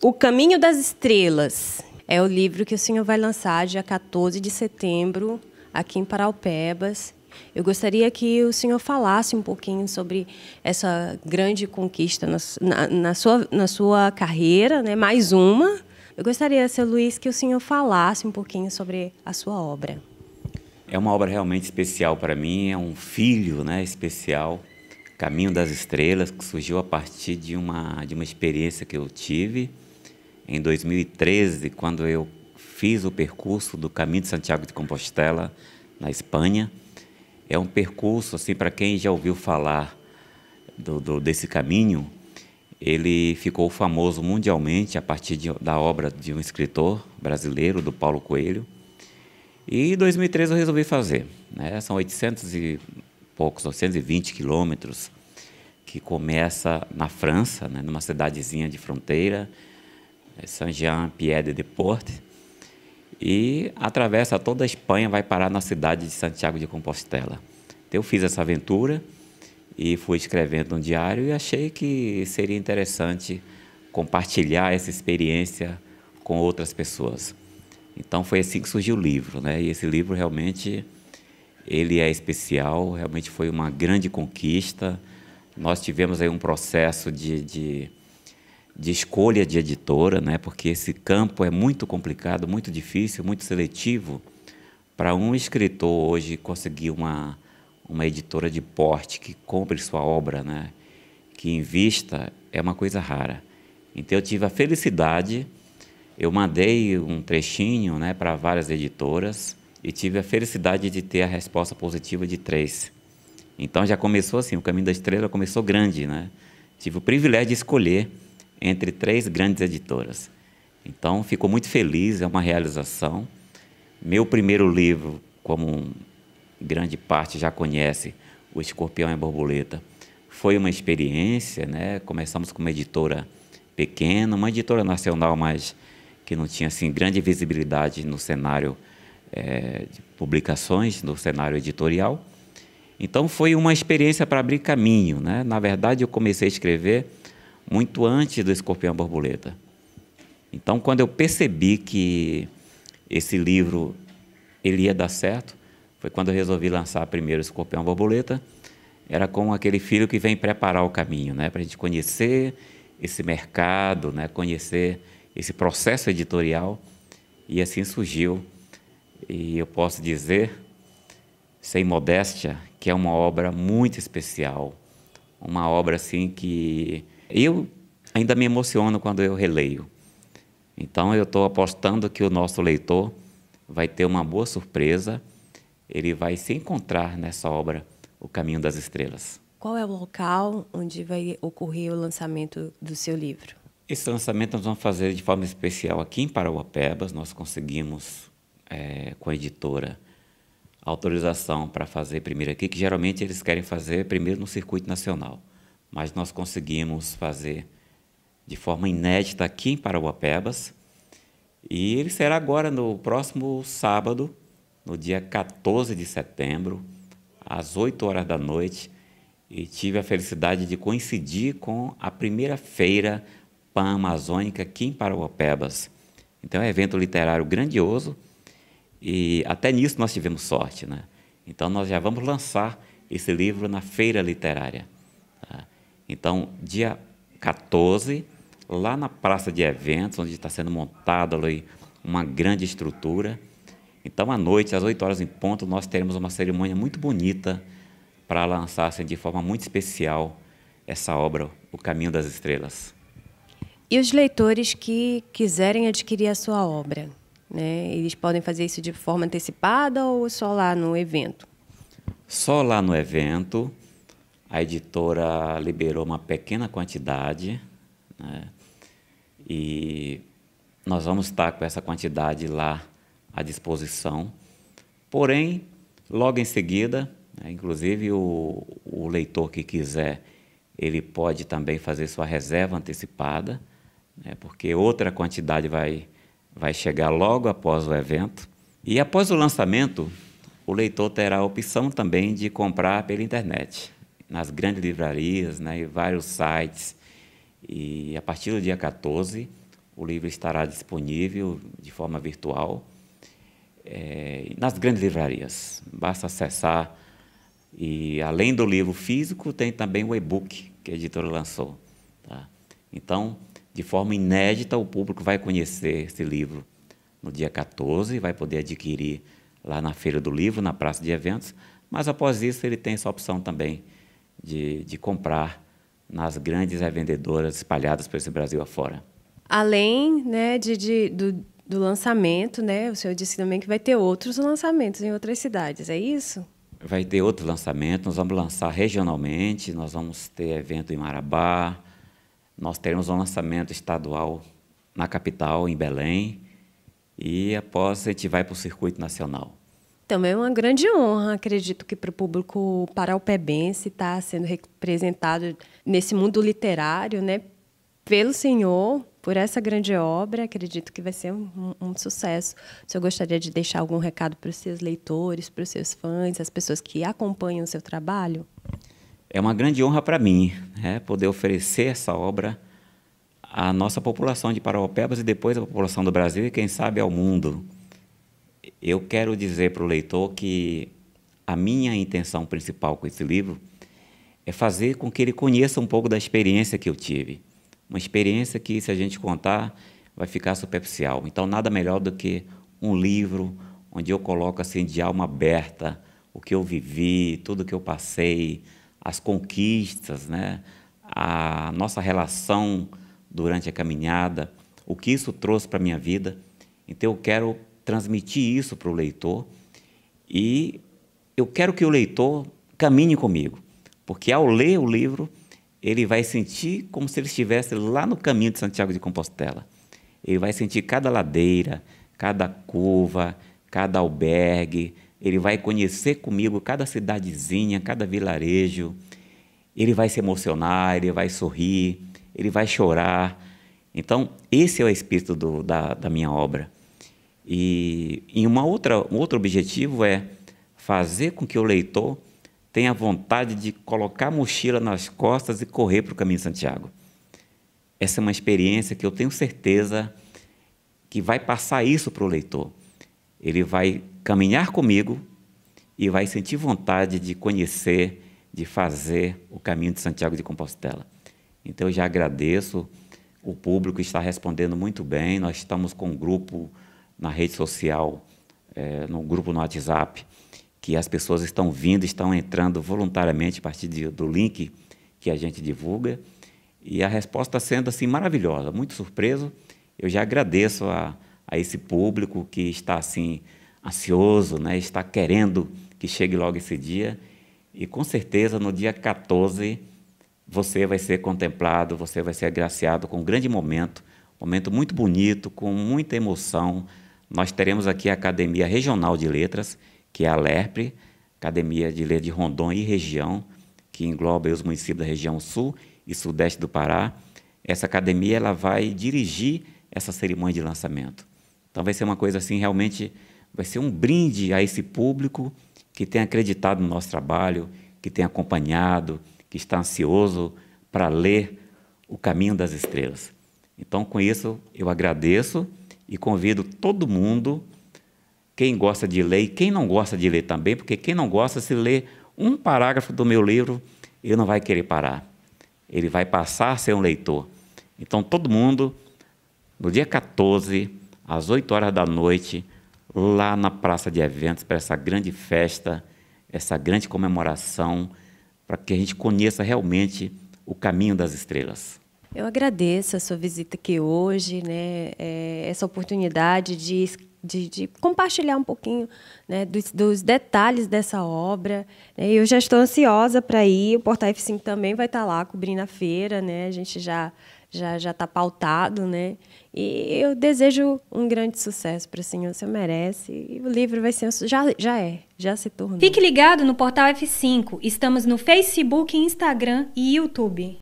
O Caminho das Estrelas é o livro que o senhor vai lançar dia 14 de setembro aqui em Paraupebas. Eu gostaria que o senhor falasse um pouquinho sobre essa grande conquista na, na, sua, na sua carreira, né? mais uma. Eu gostaria, seu Luiz, que o senhor falasse um pouquinho sobre a sua obra. É uma obra realmente especial para mim, é um filho né, especial. Caminho das Estrelas, que surgiu a partir de uma, de uma experiência que eu tive em 2013, quando eu fiz o percurso do Caminho de Santiago de Compostela, na Espanha. É um percurso, assim, para quem já ouviu falar do, do, desse caminho, ele ficou famoso mundialmente a partir de, da obra de um escritor brasileiro, do Paulo Coelho. E em 2013 eu resolvi fazer. Né? São 800 e poucos, 820 quilômetros, que começa na França, né? numa cidadezinha de fronteira, é Saint-Jean-Pierre-de-Porte, e atravessa toda a Espanha, vai parar na cidade de Santiago de Compostela. Então, eu fiz essa aventura e fui escrevendo um diário e achei que seria interessante compartilhar essa experiência com outras pessoas. Então foi assim que surgiu o livro, né? E esse livro realmente ele é especial, realmente foi uma grande conquista. Nós tivemos aí um processo de, de de escolha de editora, né? porque esse campo é muito complicado, muito difícil, muito seletivo. Para um escritor hoje conseguir uma, uma editora de porte que compre sua obra, né? que invista, é uma coisa rara. Então eu tive a felicidade, eu mandei um trechinho né, para várias editoras e tive a felicidade de ter a resposta positiva de três. Então já começou assim, o caminho da estrela começou grande, né? Tive o privilégio de escolher entre três grandes editoras. Então, fico muito feliz, é uma realização. Meu primeiro livro, como grande parte já conhece, O Escorpião e a Borboleta, foi uma experiência, né? Começamos com uma editora pequena, uma editora nacional, mas que não tinha assim grande visibilidade no cenário é, de publicações, no cenário editorial. Então foi uma experiência para abrir caminho, né? Na verdade, eu comecei a escrever muito antes do Escorpião Borboleta. Então, quando eu percebi que esse livro ele ia dar certo, foi quando eu resolvi lançar primeiro Escorpião Borboleta. Era com aquele filho que vem preparar o caminho, né, para a gente conhecer esse mercado, né, conhecer esse processo editorial. E assim surgiu. E eu posso dizer, sem modéstia, que é uma obra muito especial, uma obra assim que eu ainda me emociono quando eu releio. Então, eu estou apostando que o nosso leitor vai ter uma boa surpresa, ele vai se encontrar nessa obra, O Caminho das Estrelas. Qual é o local onde vai ocorrer o lançamento do seu livro? Esse lançamento nós vamos fazer de forma especial aqui em Parauapebas. Nós conseguimos, é, com a editora, autorização para fazer primeiro aqui, que geralmente eles querem fazer primeiro no circuito nacional mas nós conseguimos fazer de forma inédita aqui em Parauapebas. E ele será agora no próximo sábado, no dia 14 de setembro, às 8 horas da noite. E tive a felicidade de coincidir com a primeira feira pan-amazônica aqui em Parauapebas. Então é um evento literário grandioso e até nisso nós tivemos sorte, né? Então nós já vamos lançar esse livro na feira literária. Então, dia 14, lá na praça de eventos, onde está sendo montada ali uma grande estrutura. Então, à noite, às 8 horas em ponto, nós teremos uma cerimônia muito bonita para lançar assim, de forma muito especial essa obra, O Caminho das Estrelas. E os leitores que quiserem adquirir a sua obra, né? Eles podem fazer isso de forma antecipada ou só lá no evento? Só lá no evento. A editora liberou uma pequena quantidade né? e nós vamos estar com essa quantidade lá à disposição. Porém, logo em seguida, né? inclusive o, o leitor que quiser, ele pode também fazer sua reserva antecipada, né? porque outra quantidade vai, vai chegar logo após o evento. E após o lançamento, o leitor terá a opção também de comprar pela internet nas grandes livrarias né, e vários sites. E a partir do dia 14, o livro estará disponível de forma virtual é, nas grandes livrarias. Basta acessar. E além do livro físico, tem também o e-book que a editora lançou. Tá? Então, de forma inédita, o público vai conhecer esse livro no dia 14, vai poder adquirir lá na Feira do Livro, na Praça de Eventos, mas após isso ele tem essa opção também de, de comprar nas grandes revendedoras espalhadas por esse Brasil afora. Além né, de, de do, do, lançamento, né, o senhor disse também que vai ter outros lançamentos em outras cidades, é isso? Vai ter outro lançamento, nós vamos lançar regionalmente, nós vamos ter evento em Marabá, nós teremos um lançamento estadual na capital, em Belém, e após a gente vai para o circuito nacional. Também então, é uma grande honra, acredito que para o público paraupébense estar tá sendo representado nesse mundo literário, né? Pelo senhor, por essa grande obra, acredito que vai ser um, um sucesso. Se eu gostaria de deixar algum recado para os seus leitores, para os seus fãs, as pessoas que acompanham o seu trabalho? É uma grande honra para mim né? poder oferecer essa obra à nossa população de Paraupebas e depois à população do Brasil e, quem sabe, ao mundo. Eu quero dizer para o leitor que a minha intenção principal com esse livro é fazer com que ele conheça um pouco da experiência que eu tive. Uma experiência que, se a gente contar, vai ficar superficial. Então, nada melhor do que um livro onde eu coloco assim de alma aberta o que eu vivi, tudo que eu passei, as conquistas, né? a nossa relação durante a caminhada, o que isso trouxe para a minha vida. Então, eu quero transmitir isso para o leitor e eu quero que o leitor caminhe comigo, porque ao ler o livro, ele vai sentir como se ele estivesse lá no caminho de Santiago de Compostela. Ele vai sentir cada ladeira, cada curva, cada albergue, ele vai conhecer comigo cada cidadezinha, cada vilarejo. Ele vai se emocionar, ele vai sorrir, ele vai chorar. Então, esse é o espírito do, da, da minha obra. E, e uma outra, um outro objetivo é fazer com que o leitor tenha vontade de colocar a mochila nas costas e correr para o caminho de Santiago. Essa é uma experiência que eu tenho certeza que vai passar isso para o leitor. Ele vai caminhar comigo e vai sentir vontade de conhecer, de fazer o caminho de Santiago de Compostela. Então eu já agradeço, o público está respondendo muito bem, nós estamos com um grupo na rede social, é, no grupo no WhatsApp, que as pessoas estão vindo, estão entrando voluntariamente a partir de, do link que a gente divulga. E a resposta está sendo assim maravilhosa, muito surpreso. Eu já agradeço a, a esse público que está assim ansioso, né? está querendo que chegue logo esse dia. E com certeza no dia 14 você vai ser contemplado, você vai ser agraciado com um grande momento, um momento muito bonito, com muita emoção, nós teremos aqui a Academia Regional de Letras, que é a LERP, Academia de Letras de Rondônia e Região, que engloba os municípios da região sul e sudeste do Pará. Essa academia ela vai dirigir essa cerimônia de lançamento. Então vai ser uma coisa assim, realmente vai ser um brinde a esse público que tem acreditado no nosso trabalho, que tem acompanhado, que está ansioso para ler O Caminho das Estrelas. Então, com isso, eu agradeço e convido todo mundo, quem gosta de ler e quem não gosta de ler também, porque quem não gosta, se ler um parágrafo do meu livro, ele não vai querer parar. Ele vai passar a ser um leitor. Então, todo mundo, no dia 14, às 8 horas da noite, lá na praça de eventos, para essa grande festa, essa grande comemoração, para que a gente conheça realmente o caminho das estrelas. Eu agradeço a sua visita aqui hoje, né? É, essa oportunidade de, de, de, compartilhar um pouquinho né, dos, dos detalhes dessa obra. Né, eu já estou ansiosa para ir. O Portal F5 também vai estar lá cobrindo a feira, né? A gente já já já está pautado, né? E eu desejo um grande sucesso para o senhor, você merece. E o livro vai ser já já é, já se tornou. Fique ligado no Portal F5. Estamos no Facebook, Instagram e YouTube.